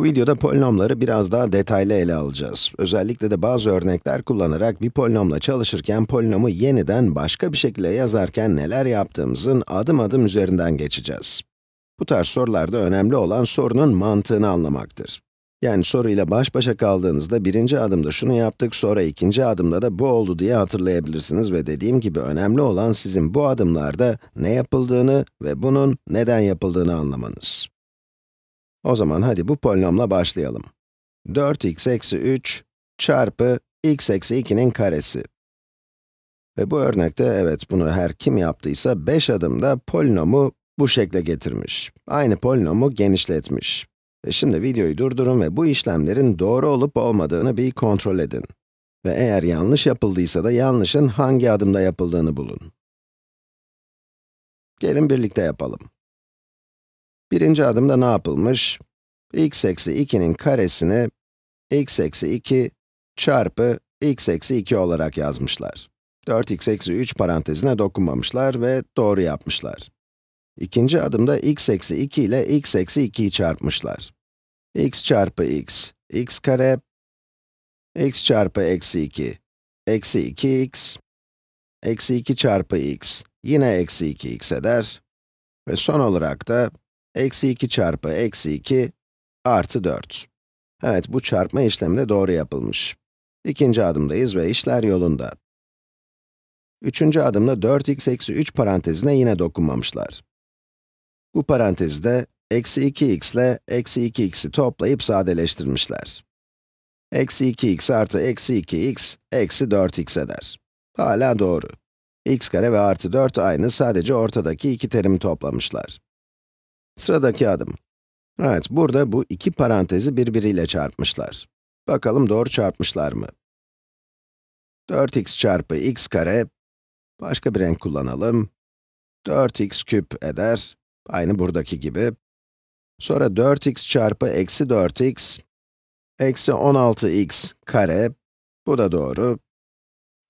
Bu videoda polinomları biraz daha detaylı ele alacağız. Özellikle de bazı örnekler kullanarak bir polinomla çalışırken polinomu yeniden başka bir şekilde yazarken neler yaptığımızın adım adım üzerinden geçeceğiz. Bu tarz sorularda önemli olan sorunun mantığını anlamaktır. Yani soruyla baş başa kaldığınızda birinci adımda şunu yaptık, sonra ikinci adımda da bu oldu diye hatırlayabilirsiniz ve dediğim gibi önemli olan sizin bu adımlarda ne yapıldığını ve bunun neden yapıldığını anlamanız. O zaman hadi bu polinomla başlayalım. 4x eksi 3 çarpı x eksi 2'nin karesi. Ve bu örnekte, evet bunu her kim yaptıysa 5 adımda polinomu bu şekle getirmiş. Aynı polinomu genişletmiş. E şimdi videoyu durdurun ve bu işlemlerin doğru olup olmadığını bir kontrol edin. Ve eğer yanlış yapıldıysa da yanlışın hangi adımda yapıldığını bulun. Gelin birlikte yapalım. Birinci adımda ne yapılmış? x eksi 2'nin karesini x eksi 2 çarpı x eksi 2 olarak yazmışlar. 4x eksi 3 parantezine dokunmamışlar ve doğru yapmışlar. İkinci adımda x eksi 2 ile x eksi 2'yi çarpmışlar. x çarpı x, x kare, x çarpı eksi 2, eksi 2x, eksi 2 çarpı x, yine eksi 2x eder. Ve son olarak da Eksi 2 çarpı eksi 2 artı 4. Evet, bu çarpma işlemi de doğru yapılmış. İkinci adımdayız ve işler yolunda. Üçüncü adımda 4x eksi 3 parantezine yine dokunmamışlar. Bu parantezde eksi 2x ile eksi 2x'i toplayıp sadeleştirmişler. Eksi 2x artı eksi 2x, eksi 4x eder. Hala doğru. x kare ve artı 4 aynı, sadece ortadaki iki terimi toplamışlar. Sıradaki adım. Evet, burada bu iki parantezi birbiriyle çarpmışlar. Bakalım doğru çarpmışlar mı? 4x çarpı x kare, başka bir renk kullanalım. 4x küp eder, aynı buradaki gibi. Sonra 4x çarpı eksi 4x, eksi 16x kare, bu da doğru.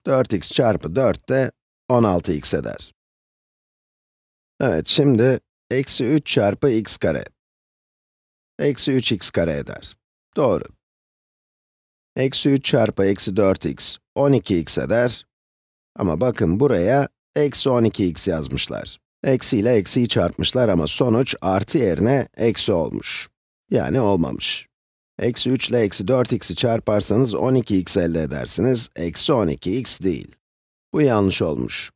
4x çarpı 4 de 16x eder. Evet, şimdi Eksi 3 çarpı x kare. Eksi 3x kare eder. Doğru. Eksi 3 çarpı eksi 4x, 12x eder. Ama bakın buraya eksi 12x yazmışlar. Eksi ile eksiyi çarpmışlar ama sonuç artı yerine eksi olmuş. Yani olmamış. Eksi 3 ile eksi 4x'i çarparsanız 12x elde edersiniz. Eksi 12x değil. Bu yanlış olmuş.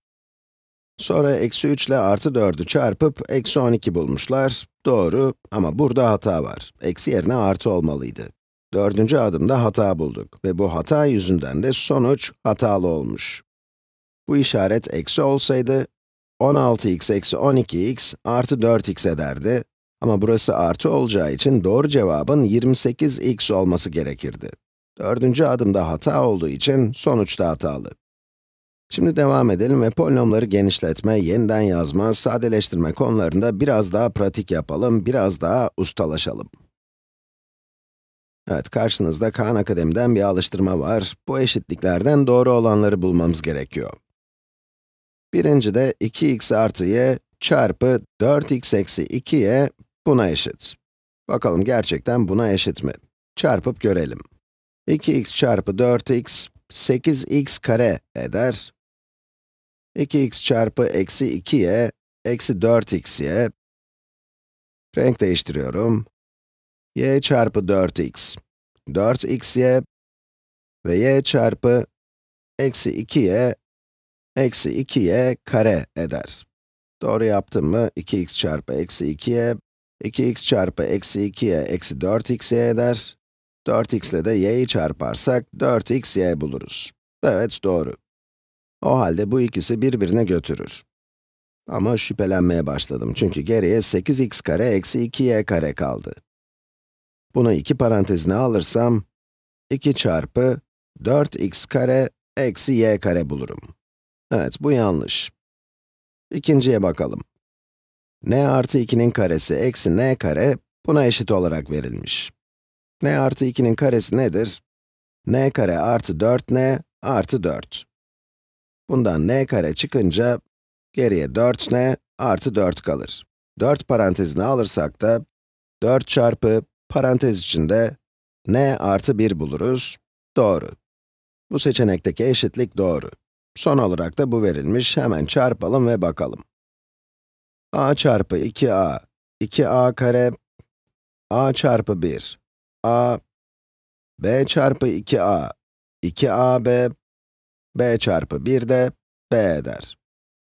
Sonra eksi 3 ile artı 4'ü çarpıp eksi 12 bulmuşlar. Doğru ama burada hata var. Eksi yerine artı olmalıydı. Dördüncü adımda hata bulduk ve bu hata yüzünden de sonuç hatalı olmuş. Bu işaret eksi olsaydı, 16x eksi 12x artı 4x ederdi. Ama burası artı olacağı için doğru cevabın 28x olması gerekirdi. Dördüncü adımda hata olduğu için sonuç da hatalı. Şimdi devam edelim ve polinomları genişletme, yeniden yazma, sadeleştirme konularında biraz daha pratik yapalım, biraz daha ustalaşalım. Evet, karşınızda Khan Akademi'den bir alıştırma var. Bu eşitliklerden doğru olanları bulmamız gerekiyor. Birinci de 2x artı y çarpı 4x eksi 2y buna eşit. Bakalım gerçekten buna eşit mi? Çarpıp görelim. 2x çarpı 4x, 8x kare eder. 2x çarpı eksi 2y, eksi 4xy. Renk değiştiriyorum. y çarpı 4x, 4xy ve y çarpı eksi 2y, eksi 2y kare eder. Doğru yaptım mı? 2x çarpı eksi 2y, 2x çarpı eksi 2y eksi 4xy eder. 4x ile de y'yi çarparsak 4xy buluruz. Evet, doğru. O halde bu ikisi birbirine götürür. Ama şüphelenmeye başladım çünkü geriye 8x kare eksi 2y kare kaldı. Bunu iki parantezine alırsam, 2 çarpı 4x kare eksi y kare bulurum. Evet, bu yanlış. İkinciye bakalım. n artı 2'nin karesi eksi n kare, buna eşit olarak verilmiş. n artı 2'nin karesi nedir? n kare artı 4n artı 4. Bundan n kare çıkınca geriye 4n artı 4 kalır. 4 parantezine alırsak da 4 çarpı parantez içinde n artı 1 buluruz. Doğru. Bu seçenekteki eşitlik doğru. Son olarak da bu verilmiş, hemen çarpalım ve bakalım. a çarpı 2a, 2a kare, a çarpı 1, a, b çarpı 2a, 2ab, b çarpı 1 de b eder.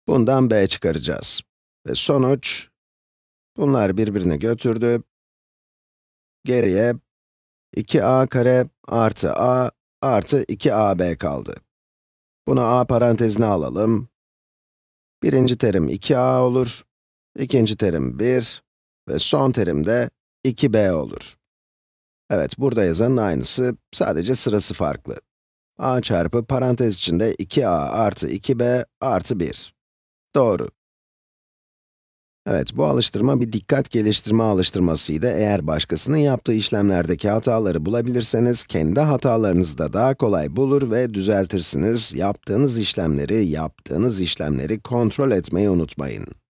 Bundan b çıkaracağız. Ve sonuç, bunlar birbirini götürdü. Geriye 2a kare artı a artı 2ab kaldı. Buna a parantezine alalım. Birinci terim 2a olur, ikinci terim 1 ve son terim de 2b olur. Evet, burada yazanın aynısı, sadece sırası farklı a çarpı parantez içinde 2a artı 2b artı 1. Doğru. Evet, bu alıştırma bir dikkat geliştirme alıştırmasıydı. Eğer başkasının yaptığı işlemlerdeki hataları bulabilirseniz, kendi hatalarınızı da daha kolay bulur ve düzeltirsiniz. Yaptığınız işlemleri, yaptığınız işlemleri kontrol etmeyi unutmayın.